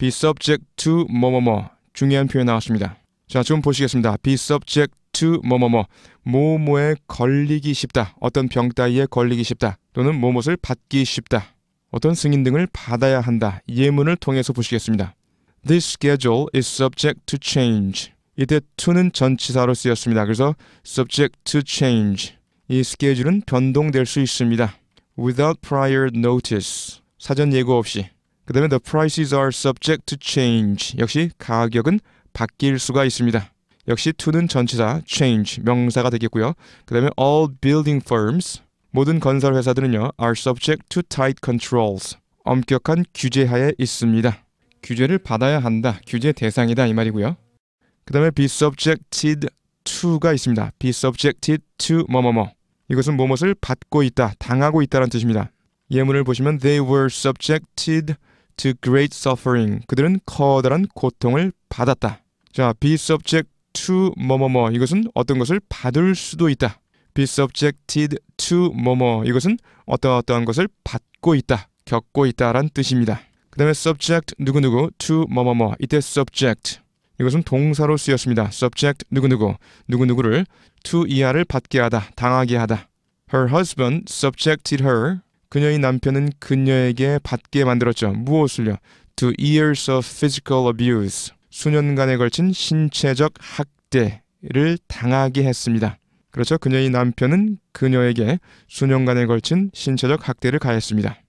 be subject to 뭐뭐뭐 뭐, 뭐. 중요한 표현 나왔습니다. 자, 좀 보시겠습니다. be subject to 뭐뭐뭐 뭐뭐에 걸리기 쉽다. 어떤 병 따위에 걸리기 쉽다. 또는 뭐뭇를 받기 쉽다. 어떤 승인 등을 받아야 한다. 예문을 통해서 보시겠습니다. This schedule is subject to change. 이때 to는 전치사로 쓰였습니다. 그래서 subject to change. 이 스케줄은 변동될 수 있습니다. Without prior notice. 사전 예고 없이. 그 다음에 the prices are subject to change 역시 가격은 바뀔 수가 있습니다. 역시 to는 전치사, change 명사가 되겠고요. 그 다음에 all building firms 모든 건설 회사들은요 are subject to tight controls 엄격한 규제하에 있습니다. 규제를 받아야 한다, 규제 대상이다 이 말이고요. 그 다음에 be subjected to가 있습니다. be subjected to 뭐뭐뭐 이것은 무엇을 받고 있다, 당하고 있다는 뜻입니다. 예문을 보시면 they were subjected to great suffering. 그들은 커다란 고통을 받았다. 자, be subject to 뭐뭐뭐. 뭐, 뭐. 이것은 어떤 것을 받을 수도 있다. be subjected to 뭐뭐. 뭐. 이것은 어떤 어떤 것을 받고 있다. 겪고 있다란 뜻입니다. 그다음에 subject 누구누구 to 뭐뭐뭐. 이때 subject 이것은 동사로 쓰였습니다. subject 누구누구 누구누구를 to 이하를 받게 하다, 당하게 하다. Her husband subjected her 그녀의 남편은 그녀에게 받게 만들었죠. 무엇을요? To years of physical abuse. 수년간에 걸친 신체적 학대를 당하게 했습니다. 그렇죠. 그녀의 남편은 그녀에게 수년간에 걸친 신체적 학대를 가했습니다.